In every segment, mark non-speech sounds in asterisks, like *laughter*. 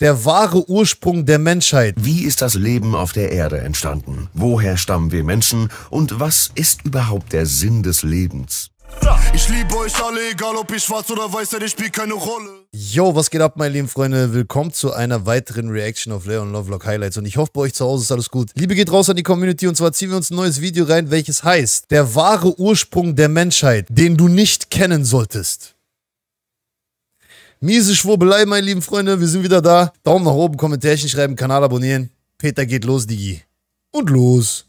Der wahre Ursprung der Menschheit. Wie ist das Leben auf der Erde entstanden? Woher stammen wir Menschen? Und was ist überhaupt der Sinn des Lebens? Ich liebe euch alle, egal ob ihr schwarz oder weiß seid, ich spielt keine Rolle. Yo, was geht ab, meine lieben Freunde? Willkommen zu einer weiteren Reaction auf Leon Lovelock Highlights und ich hoffe, bei euch zu Hause ist alles gut. Liebe geht raus an die Community und zwar ziehen wir uns ein neues Video rein, welches heißt Der wahre Ursprung der Menschheit, den du nicht kennen solltest. Miese Schwurbelei, meine lieben Freunde. Wir sind wieder da. Daumen nach oben, Kommentärchen schreiben, Kanal abonnieren. Peter geht los, Digi. Und los.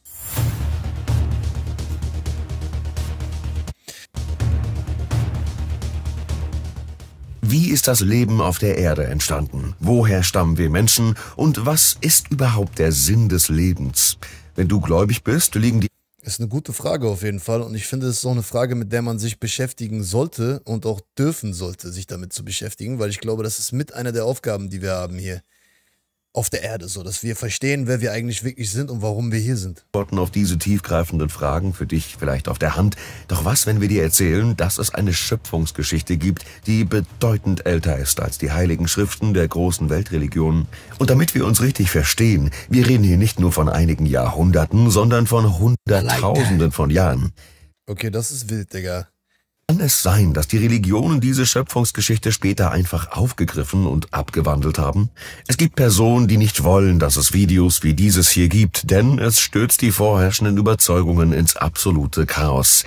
Wie ist das Leben auf der Erde entstanden? Woher stammen wir Menschen? Und was ist überhaupt der Sinn des Lebens? Wenn du gläubig bist, liegen die ist eine gute Frage auf jeden Fall und ich finde, es ist auch eine Frage, mit der man sich beschäftigen sollte und auch dürfen sollte, sich damit zu beschäftigen, weil ich glaube, das ist mit einer der Aufgaben, die wir haben hier auf der Erde, so dass wir verstehen, wer wir eigentlich wirklich sind und warum wir hier sind. Antworten auf diese tiefgreifenden Fragen für dich vielleicht auf der Hand. Doch was, wenn wir dir erzählen, dass es eine Schöpfungsgeschichte gibt, die bedeutend älter ist als die heiligen Schriften der großen Weltreligionen? Und damit wir uns richtig verstehen, wir reden hier nicht nur von einigen Jahrhunderten, sondern von Hunderttausenden von Jahren. Okay, das ist wild, Digga. Kann es sein, dass die Religionen diese Schöpfungsgeschichte später einfach aufgegriffen und abgewandelt haben? Es gibt Personen, die nicht wollen, dass es Videos wie dieses hier gibt, denn es stürzt die vorherrschenden Überzeugungen ins absolute Chaos.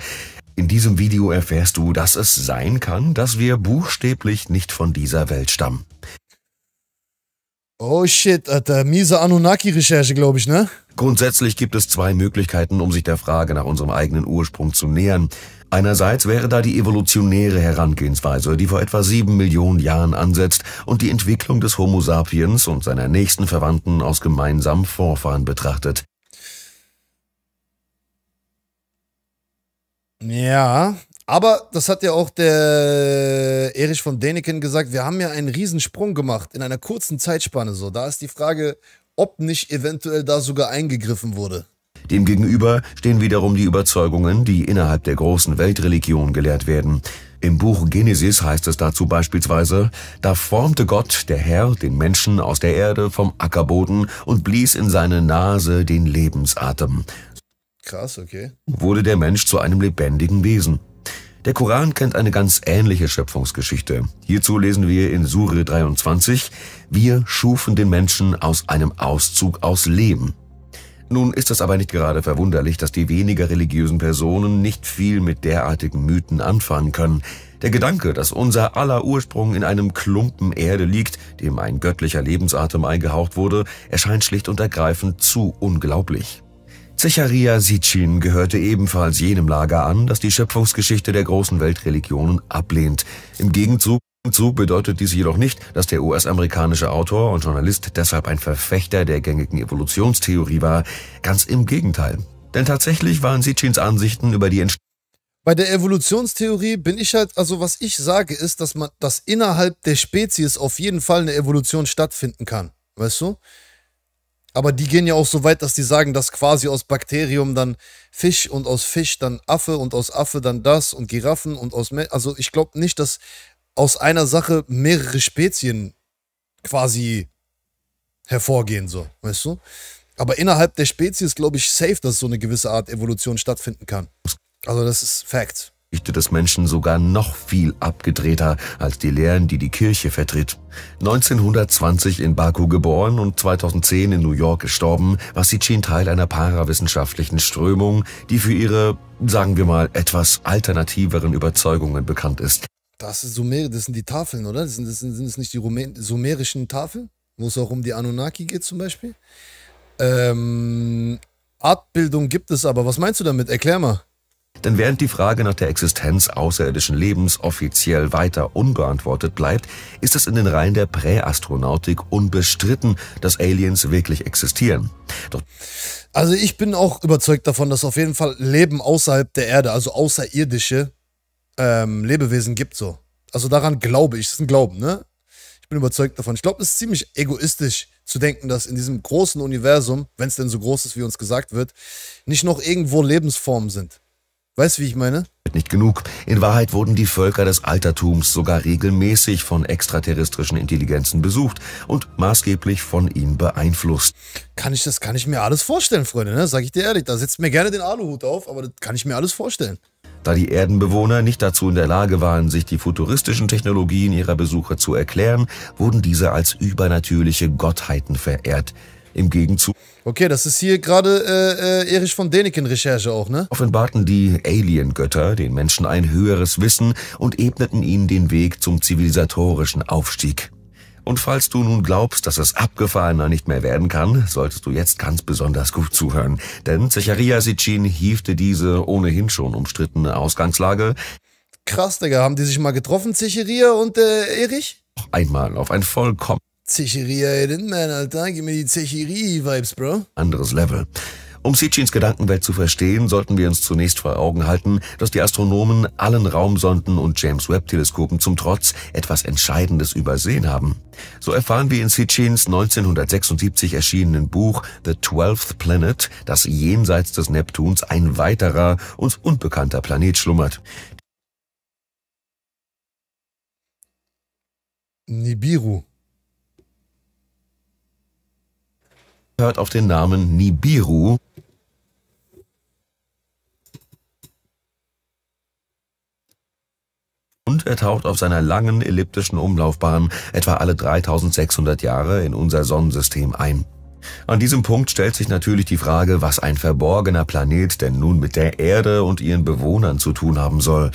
In diesem Video erfährst du, dass es sein kann, dass wir buchstäblich nicht von dieser Welt stammen. Oh shit, Alter, äh, miese Anunnaki-Recherche, glaube ich, ne? Grundsätzlich gibt es zwei Möglichkeiten, um sich der Frage nach unserem eigenen Ursprung zu nähern. Einerseits wäre da die evolutionäre Herangehensweise, die vor etwa sieben Millionen Jahren ansetzt und die Entwicklung des Homo sapiens und seiner nächsten Verwandten aus gemeinsamen Vorfahren betrachtet. Ja, aber das hat ja auch der Erich von Däniken gesagt, wir haben ja einen Riesensprung gemacht in einer kurzen Zeitspanne so. Da ist die Frage, ob nicht eventuell da sogar eingegriffen wurde. Demgegenüber stehen wiederum die Überzeugungen, die innerhalb der großen Weltreligion gelehrt werden. Im Buch Genesis heißt es dazu beispielsweise, da formte Gott, der Herr, den Menschen aus der Erde vom Ackerboden und blies in seine Nase den Lebensatem. Krass, okay. Wurde der Mensch zu einem lebendigen Wesen. Der Koran kennt eine ganz ähnliche Schöpfungsgeschichte. Hierzu lesen wir in Sure 23, wir schufen den Menschen aus einem Auszug aus Leben. Nun ist es aber nicht gerade verwunderlich, dass die weniger religiösen Personen nicht viel mit derartigen Mythen anfangen können. Der Gedanke, dass unser aller Ursprung in einem Klumpen Erde liegt, dem ein göttlicher Lebensatem eingehaucht wurde, erscheint schlicht und ergreifend zu unglaublich. Zecharia Sitchin gehörte ebenfalls jenem Lager an, das die Schöpfungsgeschichte der großen Weltreligionen ablehnt. Im Gegenzug so bedeutet dies jedoch nicht, dass der US-amerikanische Autor und Journalist deshalb ein Verfechter der gängigen Evolutionstheorie war. Ganz im Gegenteil. Denn tatsächlich waren Sitchins Ansichten über die Entstehung bei der Evolutionstheorie bin ich halt, also was ich sage, ist, dass man, dass innerhalb der Spezies auf jeden Fall eine Evolution stattfinden kann. Weißt du? Aber die gehen ja auch so weit, dass die sagen, dass quasi aus Bakterium dann Fisch und aus Fisch dann Affe und aus Affe dann das und Giraffen und aus. Me also ich glaube nicht, dass aus einer Sache mehrere Spezien quasi hervorgehen, so, weißt du? Aber innerhalb der Spezies glaube ich safe, dass so eine gewisse Art Evolution stattfinden kann. Also das ist Fact. Geschichte des Menschen sogar noch viel abgedrehter als die Lehren, die die Kirche vertritt. 1920 in Baku geboren und 2010 in New York gestorben, war Sichin Teil einer parawissenschaftlichen Strömung, die für ihre, sagen wir mal, etwas alternativeren Überzeugungen bekannt ist. Das ist Sumer, das sind die Tafeln, oder? Das sind, es sind, sind nicht die Rumä sumerischen Tafeln, wo es auch um die Anunnaki geht zum Beispiel? Ähm, Artbildung gibt es aber. Was meinst du damit? Erklär mal. Denn während die Frage nach der Existenz außerirdischen Lebens offiziell weiter unbeantwortet bleibt, ist es in den Reihen der Präastronautik unbestritten, dass Aliens wirklich existieren. Doch also ich bin auch überzeugt davon, dass auf jeden Fall Leben außerhalb der Erde, also außerirdische ähm, Lebewesen gibt, so. Also daran glaube ich, das ist ein Glauben, ne? Ich bin überzeugt davon. Ich glaube, es ist ziemlich egoistisch zu denken, dass in diesem großen Universum, wenn es denn so groß ist, wie uns gesagt wird, nicht noch irgendwo Lebensformen sind. Weißt du, wie ich meine? Nicht genug. In Wahrheit wurden die Völker des Altertums sogar regelmäßig von extraterrestrischen Intelligenzen besucht und maßgeblich von ihnen beeinflusst. Kann ich das, kann ich mir alles vorstellen, Freunde, ne? Sag ich dir ehrlich, da setzt mir gerne den Aluhut auf, aber das kann ich mir alles vorstellen da die Erdenbewohner nicht dazu in der Lage waren, sich die futuristischen Technologien ihrer Besucher zu erklären, wurden diese als übernatürliche Gottheiten verehrt. Im Gegenzug. Okay, das ist hier gerade äh, äh Erich von Däniken Recherche auch, ne? Offenbarten die Alien-Götter den Menschen ein höheres Wissen und ebneten ihnen den Weg zum zivilisatorischen Aufstieg. Und falls du nun glaubst, dass es abgefahrener nicht mehr werden kann, solltest du jetzt ganz besonders gut zuhören. Denn Zecharia Sitchin hiefte diese ohnehin schon umstrittene Ausgangslage. Krass, Digga, haben die sich mal getroffen, Zecharia und äh, Erich? Noch einmal auf ein vollkommen... Zecharia, ey, den Mann, Alter, gib mir die Zecharia-Vibes, Bro. Anderes Level. Um Sitchins Gedankenwelt zu verstehen, sollten wir uns zunächst vor Augen halten, dass die Astronomen allen Raumsonden und James Webb-Teleskopen zum Trotz etwas Entscheidendes übersehen haben. So erfahren wir in Sitchins 1976 erschienenen Buch The Twelfth Planet, dass jenseits des Neptuns ein weiterer, uns unbekannter Planet schlummert. Nibiru. hört auf den Namen Nibiru und er taucht auf seiner langen elliptischen Umlaufbahn etwa alle 3600 Jahre in unser Sonnensystem ein. An diesem Punkt stellt sich natürlich die Frage, was ein verborgener Planet denn nun mit der Erde und ihren Bewohnern zu tun haben soll.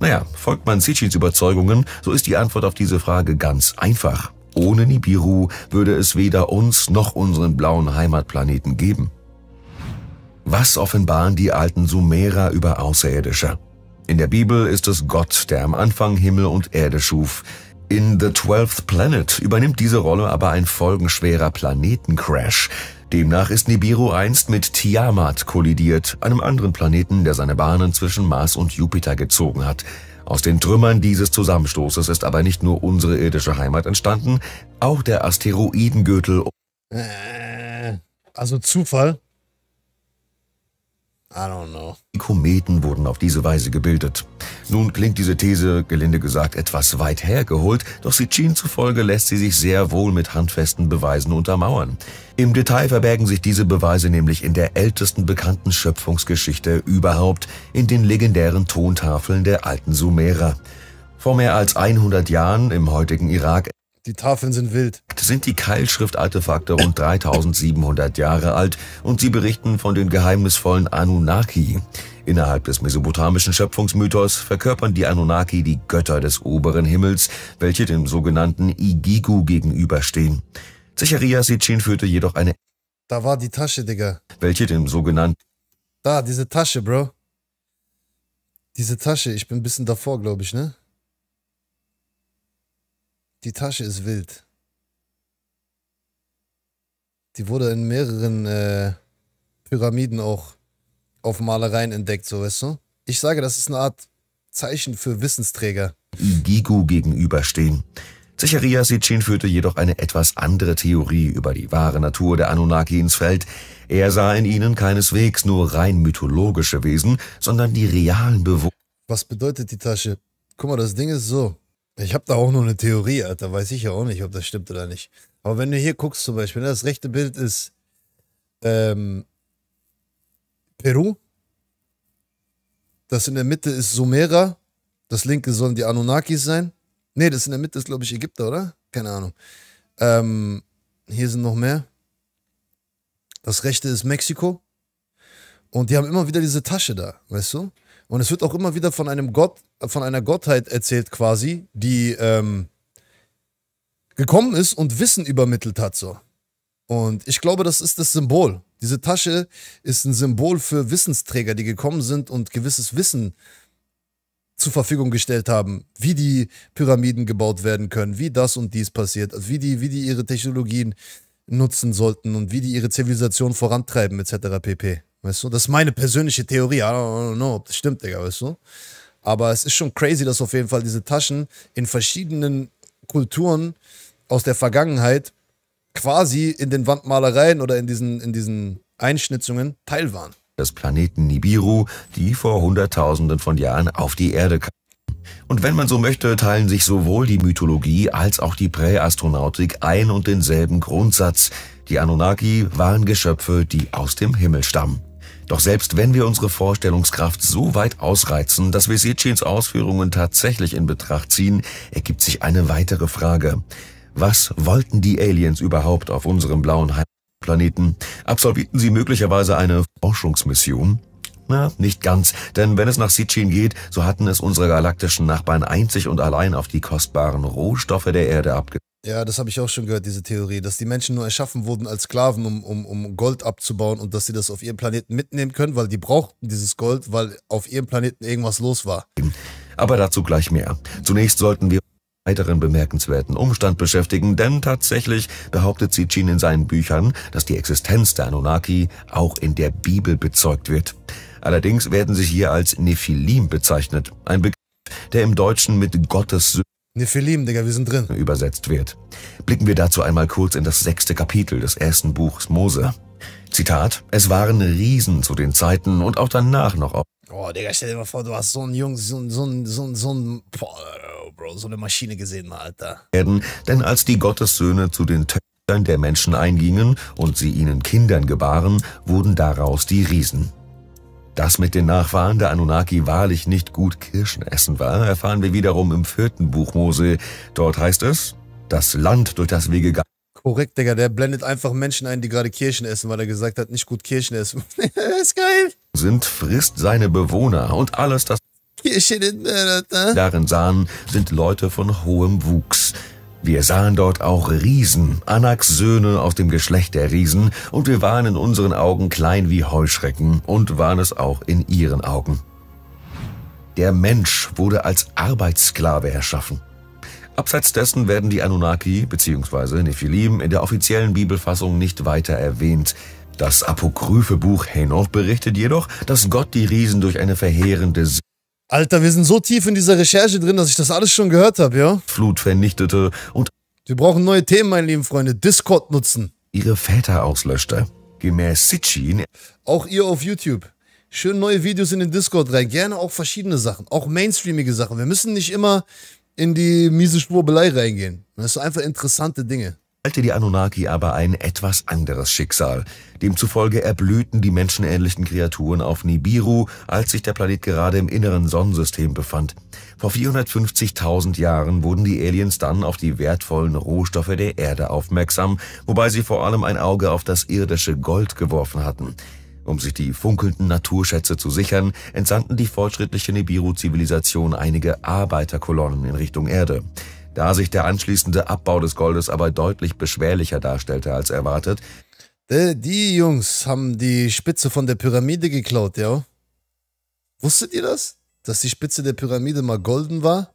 Naja, folgt man Sichis Überzeugungen, so ist die Antwort auf diese Frage ganz einfach. Ohne Nibiru würde es weder uns noch unseren blauen Heimatplaneten geben. Was offenbaren die alten Sumerer über Außerirdische? In der Bibel ist es Gott, der am Anfang Himmel und Erde schuf. In The Twelfth Planet übernimmt diese Rolle aber ein folgenschwerer Planetencrash. Demnach ist Nibiru einst mit Tiamat kollidiert, einem anderen Planeten, der seine Bahnen zwischen Mars und Jupiter gezogen hat. Aus den Trümmern dieses Zusammenstoßes ist aber nicht nur unsere irdische Heimat entstanden, auch der Asteroidengürtel. Äh, also Zufall. I don't know. Kometen wurden auf diese Weise gebildet. Nun klingt diese These, gelinde gesagt, etwas weit hergeholt, doch Sitchin zufolge lässt sie sich sehr wohl mit handfesten Beweisen untermauern. Im Detail verbergen sich diese Beweise nämlich in der ältesten bekannten Schöpfungsgeschichte überhaupt, in den legendären Tontafeln der alten Sumerer. Vor mehr als 100 Jahren im heutigen Irak die Tafeln sind wild. Sind die Keilschrift-Artefakte rund 3700 Jahre alt und sie berichten von den geheimnisvollen Anunnaki. Innerhalb des mesopotamischen Schöpfungsmythos verkörpern die Anunnaki die Götter des oberen Himmels, welche dem sogenannten Igigu gegenüberstehen. Zechariah Sitchin führte jedoch eine... Da war die Tasche, Digga. Welche dem sogenannten... Da, diese Tasche, Bro. Diese Tasche, ich bin ein bisschen davor, glaube ich, ne? Die Tasche ist wild. Die wurde in mehreren äh, Pyramiden auch auf Malereien entdeckt, so weißt du? Ich sage, das ist eine Art Zeichen für Wissensträger. Igigo gegenüberstehen. Zechariah Sitchin führte jedoch eine etwas andere Theorie über die wahre Natur der Anunnaki ins Feld. Er sah in ihnen keineswegs nur rein mythologische Wesen, sondern die realen Bewohner. Was bedeutet die Tasche? Guck mal, das Ding ist so. Ich habe da auch nur eine Theorie, Alter. Weiß ich ja auch nicht, ob das stimmt oder nicht. Aber wenn du hier guckst zum Beispiel, ne, das rechte Bild ist ähm, Peru. Das in der Mitte ist Sumera. Das linke sollen die Anunnakis sein. Ne, das in der Mitte ist, glaube ich, Ägypter, oder? Keine Ahnung. Ähm, hier sind noch mehr. Das rechte ist Mexiko. Und die haben immer wieder diese Tasche da, weißt du? Und es wird auch immer wieder von einem Gott, von einer Gottheit erzählt quasi, die ähm, gekommen ist und Wissen übermittelt hat so. Und ich glaube, das ist das Symbol. Diese Tasche ist ein Symbol für Wissensträger, die gekommen sind und gewisses Wissen zur Verfügung gestellt haben, wie die Pyramiden gebaut werden können, wie das und dies passiert, also wie die, wie die ihre Technologien nutzen sollten und wie die ihre Zivilisation vorantreiben, etc. pp. Weißt du, das ist meine persönliche Theorie. I don't know, ob das stimmt, Digga, weißt du. Aber es ist schon crazy, dass auf jeden Fall diese Taschen in verschiedenen Kulturen aus der Vergangenheit quasi in den Wandmalereien oder in diesen, in diesen Einschnitzungen teil waren. Das Planeten Nibiru, die vor Hunderttausenden von Jahren auf die Erde kam. Und wenn man so möchte, teilen sich sowohl die Mythologie als auch die Präastronautik ein und denselben Grundsatz. Die Anunnaki waren Geschöpfe, die aus dem Himmel stammen. Doch selbst wenn wir unsere Vorstellungskraft so weit ausreizen, dass wir Sitchins Ausführungen tatsächlich in Betracht ziehen, ergibt sich eine weitere Frage. Was wollten die Aliens überhaupt auf unserem blauen Planeten? Absolvierten sie möglicherweise eine Forschungsmission? Na, nicht ganz, denn wenn es nach Sitchin geht, so hatten es unsere galaktischen Nachbarn einzig und allein auf die kostbaren Rohstoffe der Erde abge... Ja, das habe ich auch schon gehört, diese Theorie, dass die Menschen nur erschaffen wurden als Sklaven, um, um, um Gold abzubauen und dass sie das auf ihrem Planeten mitnehmen können, weil die brauchten dieses Gold, weil auf ihrem Planeten irgendwas los war. Aber dazu gleich mehr. Zunächst sollten wir weiteren bemerkenswerten Umstand beschäftigen, denn tatsächlich behauptet Sitchin in seinen Büchern, dass die Existenz der Anunnaki auch in der Bibel bezeugt wird. Allerdings werden sie hier als Nephilim bezeichnet, ein Begriff, der im Deutschen mit Gottes Nephilim, Digga, wir sind drin. Übersetzt wird. Blicken wir dazu einmal kurz in das sechste Kapitel des ersten Buchs Mose. Zitat, es waren Riesen zu den Zeiten und auch danach noch. Auf oh, Digga, stell dir mal vor, du hast so einen Jungs, so einen, so einen, so einen, so einen, Bro, so eine Maschine gesehen, Alter. denn als die Gottessöhne zu den Töchtern der Menschen eingingen und sie ihnen Kindern gebaren, wurden daraus die Riesen. Dass mit den Nachfahren der Anunnaki wahrlich nicht gut Kirschen essen war, erfahren wir wiederum im vierten Buch Mose. Dort heißt es, das Land, durch das Wege gegangen Korrekt, Digga, der blendet einfach Menschen ein, die gerade Kirschen essen, weil er gesagt hat, nicht gut Kirschen essen. *laughs* ist geil. Sind, frisst seine Bewohner und alles, das Kirschen in Darin sahen, sind Leute von hohem Wuchs. Wir sahen dort auch Riesen, Anaks Söhne aus dem Geschlecht der Riesen, und wir waren in unseren Augen klein wie Heuschrecken und waren es auch in ihren Augen. Der Mensch wurde als Arbeitssklave erschaffen. Abseits dessen werden die Anunnaki bzw. Nephilim in der offiziellen Bibelfassung nicht weiter erwähnt. Das apokryphe Buch Henoch berichtet jedoch, dass Gott die Riesen durch eine verheerende Alter, wir sind so tief in dieser Recherche drin, dass ich das alles schon gehört habe, ja? Flut vernichtete und. Wir brauchen neue Themen, meine lieben Freunde. Discord nutzen. Ihre Väter auslöschte. Gemäß Sitchin. Auch ihr auf YouTube. Schön neue Videos in den Discord rein. Gerne auch verschiedene Sachen. Auch mainstreamige Sachen. Wir müssen nicht immer in die miese Spurbelei reingehen. Das ist einfach interessante Dinge ereilte die Anunnaki aber ein etwas anderes Schicksal. Demzufolge erblühten die menschenähnlichen Kreaturen auf Nibiru, als sich der Planet gerade im inneren Sonnensystem befand. Vor 450.000 Jahren wurden die Aliens dann auf die wertvollen Rohstoffe der Erde aufmerksam, wobei sie vor allem ein Auge auf das irdische Gold geworfen hatten. Um sich die funkelnden Naturschätze zu sichern, entsandten die fortschrittliche Nibiru-Zivilisation einige Arbeiterkolonnen in Richtung Erde. Da sich der anschließende Abbau des Goldes aber deutlich beschwerlicher darstellte als erwartet. Äh, die Jungs haben die Spitze von der Pyramide geklaut, ja? Wusstet ihr das? Dass die Spitze der Pyramide mal golden war?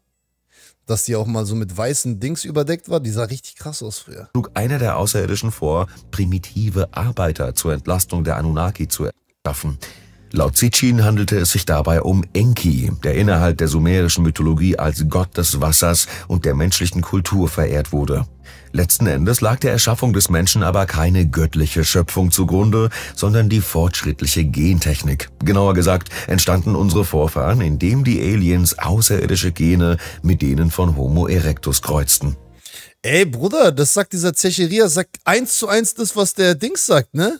dass die auch mal so mit weißen Dings überdeckt war. Die sah richtig krass aus früher. Schlug einer der Außerirdischen vor, primitive Arbeiter zur Entlastung der Anunnaki zu erschaffen. Laut Sitschin handelte es sich dabei um Enki, der innerhalb der sumerischen Mythologie als Gott des Wassers und der menschlichen Kultur verehrt wurde. Letzten Endes lag der Erschaffung des Menschen aber keine göttliche Schöpfung zugrunde, sondern die fortschrittliche Gentechnik. Genauer gesagt entstanden unsere Vorfahren, indem die Aliens außerirdische Gene mit denen von Homo erectus kreuzten. Ey, Bruder, das sagt dieser Zecheria, sagt eins zu eins das, was der Dings sagt, ne?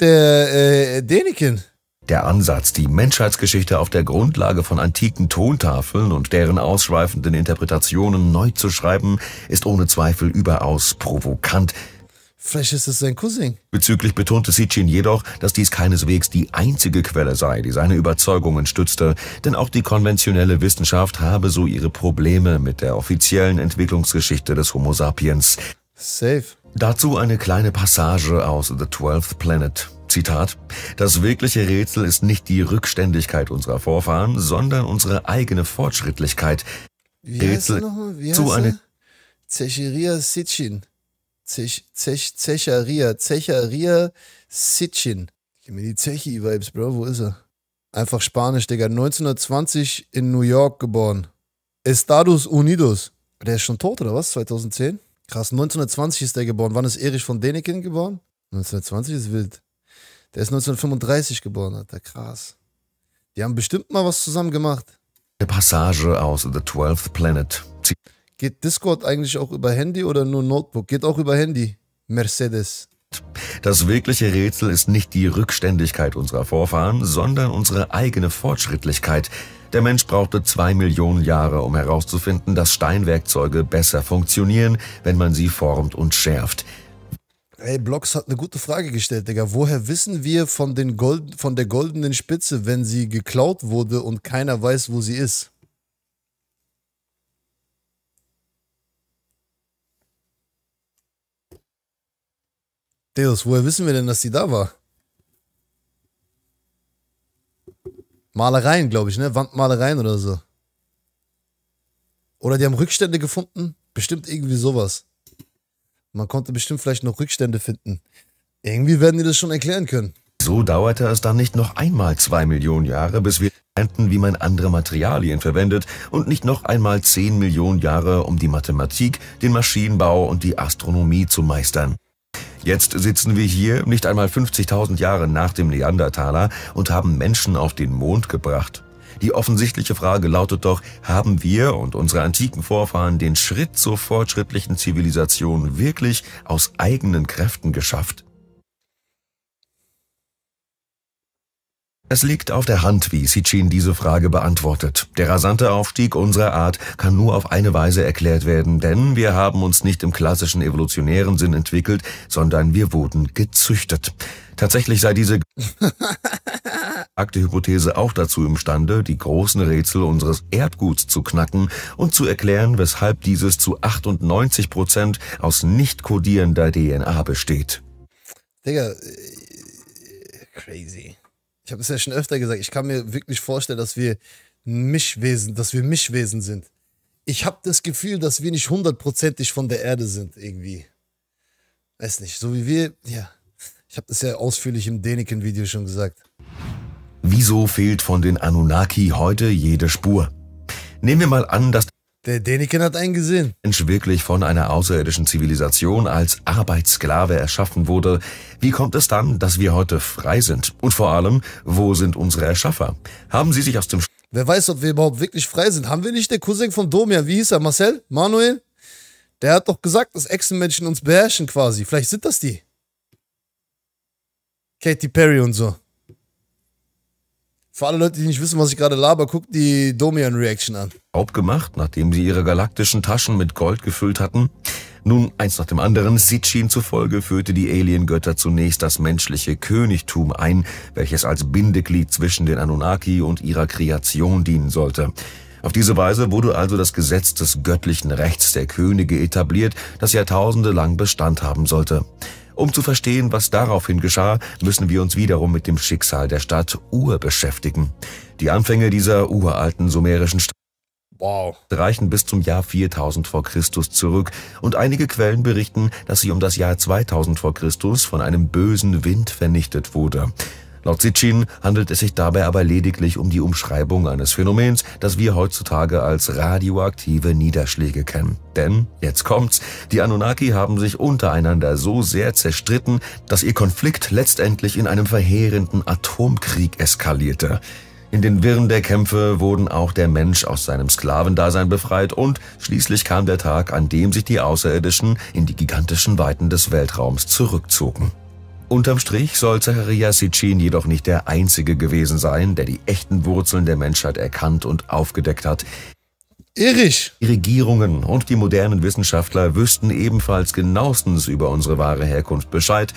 der äh, Däniken. Der Ansatz, die Menschheitsgeschichte auf der Grundlage von antiken Tontafeln und deren ausschweifenden Interpretationen neu zu schreiben, ist ohne Zweifel überaus provokant. Vielleicht ist es sein Cousin. Bezüglich betonte Sitchin jedoch, dass dies keineswegs die einzige Quelle sei, die seine Überzeugungen stützte, denn auch die konventionelle Wissenschaft habe so ihre Probleme mit der offiziellen Entwicklungsgeschichte des Homo sapiens. Safe. Dazu eine kleine Passage aus The Twelfth Planet. Zitat, das wirkliche Rätsel ist nicht die Rückständigkeit unserer Vorfahren, sondern unsere eigene Fortschrittlichkeit. Wie Rätsel Wie zu eine Zecheria Sitchin. Zech, Zech, Zecharia, Zecharia Sitchin. Gib mir die Zechi-Vibes, Bro, wo ist er? Einfach Spanisch, Digga. 1920 in New York geboren. Estados Unidos. Der ist schon tot, oder was? 2010? Krass, 1920 ist der geboren. Wann ist Erich von Däniken geboren? 1920 ist wild. Der ist 1935 geboren, Alter. Krass. Die haben bestimmt mal was zusammen gemacht. Eine Passage aus The 12th Planet. Geht Discord eigentlich auch über Handy oder nur Notebook? Geht auch über Handy. Mercedes. Das wirkliche Rätsel ist nicht die Rückständigkeit unserer Vorfahren, sondern unsere eigene Fortschrittlichkeit. Der Mensch brauchte zwei Millionen Jahre, um herauszufinden, dass Steinwerkzeuge besser funktionieren, wenn man sie formt und schärft. Ey, Blocks hat eine gute Frage gestellt, Digga. Woher wissen wir von, den Gold, von der goldenen Spitze, wenn sie geklaut wurde und keiner weiß, wo sie ist? Deus, woher wissen wir denn, dass sie da war? Malereien, glaube ich, ne? Wandmalereien oder so. Oder die haben Rückstände gefunden. Bestimmt irgendwie sowas. Man konnte bestimmt vielleicht noch Rückstände finden. Irgendwie werden die das schon erklären können. So dauerte es dann nicht noch einmal zwei Millionen Jahre, bis wir lernten, wie man andere Materialien verwendet und nicht noch einmal zehn Millionen Jahre, um die Mathematik, den Maschinenbau und die Astronomie zu meistern. Jetzt sitzen wir hier, nicht einmal 50.000 Jahre nach dem Neandertaler, und haben Menschen auf den Mond gebracht. Die offensichtliche Frage lautet doch, haben wir und unsere antiken Vorfahren den Schritt zur fortschrittlichen Zivilisation wirklich aus eigenen Kräften geschafft? Es liegt auf der Hand, wie Sitchin diese Frage beantwortet. Der rasante Aufstieg unserer Art kann nur auf eine Weise erklärt werden, denn wir haben uns nicht im klassischen evolutionären Sinn entwickelt, sondern wir wurden gezüchtet. Tatsächlich sei diese *laughs* akte Hypothese auch dazu imstande, die großen Rätsel unseres Erdguts zu knacken und zu erklären, weshalb dieses zu 98 Prozent aus nicht kodierender DNA besteht. Digga, äh, crazy ich habe es ja schon öfter gesagt, ich kann mir wirklich vorstellen, dass wir Mischwesen, dass wir Mischwesen sind. Ich habe das Gefühl, dass wir nicht hundertprozentig von der Erde sind, irgendwie. Weiß nicht, so wie wir, ja. Ich habe das ja ausführlich im Däniken-Video schon gesagt. Wieso fehlt von den Anunnaki heute jede Spur? Nehmen wir mal an, dass der Däniken hat einen gesehen. Mensch wirklich von einer außerirdischen Zivilisation als Arbeitssklave erschaffen wurde, wie kommt es dann, dass wir heute frei sind? Und vor allem, wo sind unsere Erschaffer? Haben sie sich aus dem... Wer weiß, ob wir überhaupt wirklich frei sind. Haben wir nicht der Cousin von Domian, wie hieß er, Marcel? Manuel? Der hat doch gesagt, dass Echsenmenschen uns beherrschen quasi. Vielleicht sind das die. Katy Perry und so. Für alle Leute, die nicht wissen, was ich gerade laber, guckt die Domian-Reaction an. Hauptgemacht, nachdem sie ihre galaktischen Taschen mit Gold gefüllt hatten. Nun eins nach dem anderen, Sitchin zufolge führte die Alien-Götter zunächst das menschliche Königtum ein, welches als Bindeglied zwischen den Anunnaki und ihrer Kreation dienen sollte. Auf diese Weise wurde also das Gesetz des göttlichen Rechts der Könige etabliert, das jahrtausende lang Bestand haben sollte. Um zu verstehen, was daraufhin geschah, müssen wir uns wiederum mit dem Schicksal der Stadt Ur beschäftigen. Die Anfänge dieser uralten sumerischen Stadt wow. reichen bis zum Jahr 4000 vor Christus zurück und einige Quellen berichten, dass sie um das Jahr 2000 vor Christus von einem bösen Wind vernichtet wurde. Laut Sitchin handelt es sich dabei aber lediglich um die Umschreibung eines Phänomens, das wir heutzutage als radioaktive Niederschläge kennen. Denn, jetzt kommt's, die Anunnaki haben sich untereinander so sehr zerstritten, dass ihr Konflikt letztendlich in einem verheerenden Atomkrieg eskalierte. In den Wirren der Kämpfe wurden auch der Mensch aus seinem Sklavendasein befreit und schließlich kam der Tag, an dem sich die Außerirdischen in die gigantischen Weiten des Weltraums zurückzogen. Unterm Strich soll Zachariah Sitchin jedoch nicht der Einzige gewesen sein, der die echten Wurzeln der Menschheit erkannt und aufgedeckt hat. Irrisch. Die Regierungen und die modernen Wissenschaftler wüssten ebenfalls genauestens über unsere wahre Herkunft Bescheid.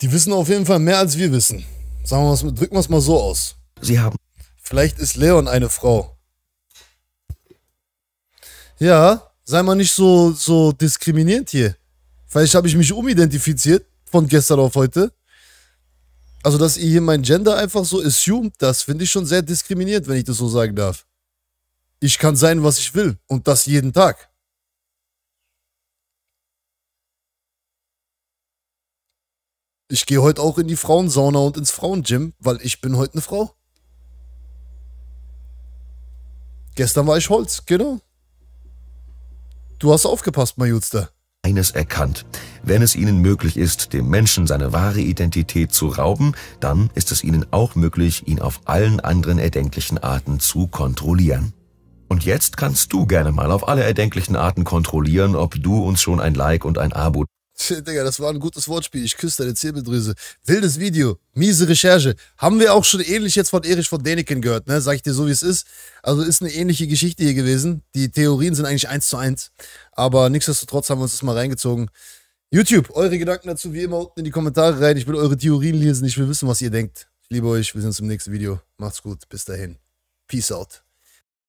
Die wissen auf jeden Fall mehr als wir wissen. Sagen wir drücken wir es mal so aus. Sie haben. Vielleicht ist Leon eine Frau. Ja, sei mal nicht so, so diskriminierend hier. Vielleicht habe ich mich umidentifiziert von gestern auf heute. Also, dass ihr hier mein Gender einfach so assumed, das finde ich schon sehr diskriminierend, wenn ich das so sagen darf. Ich kann sein, was ich will und das jeden Tag. Ich gehe heute auch in die Frauensauna und ins Frauengym, weil ich bin heute eine Frau. Gestern war ich Holz, genau. Du hast aufgepasst, mein Jutster eines erkannt. Wenn es ihnen möglich ist, dem Menschen seine wahre Identität zu rauben, dann ist es ihnen auch möglich, ihn auf allen anderen erdenklichen Arten zu kontrollieren. Und jetzt kannst du gerne mal auf alle erdenklichen Arten kontrollieren, ob du uns schon ein Like und ein Abo Digga, das war ein gutes Wortspiel. Ich küsse deine Zirbeldrüse. Wildes Video, miese Recherche. Haben wir auch schon ähnlich jetzt von Erich von Däniken gehört, ne? Sag ich dir so, wie es ist. Also ist eine ähnliche Geschichte hier gewesen. Die Theorien sind eigentlich eins zu eins. Aber nichtsdestotrotz haben wir uns das mal reingezogen. YouTube, eure Gedanken dazu wie immer unten in die Kommentare rein. Ich will eure Theorien lesen. Ich will wissen, was ihr denkt. Ich liebe euch. Wir sehen uns im nächsten Video. Macht's gut. Bis dahin. Peace out.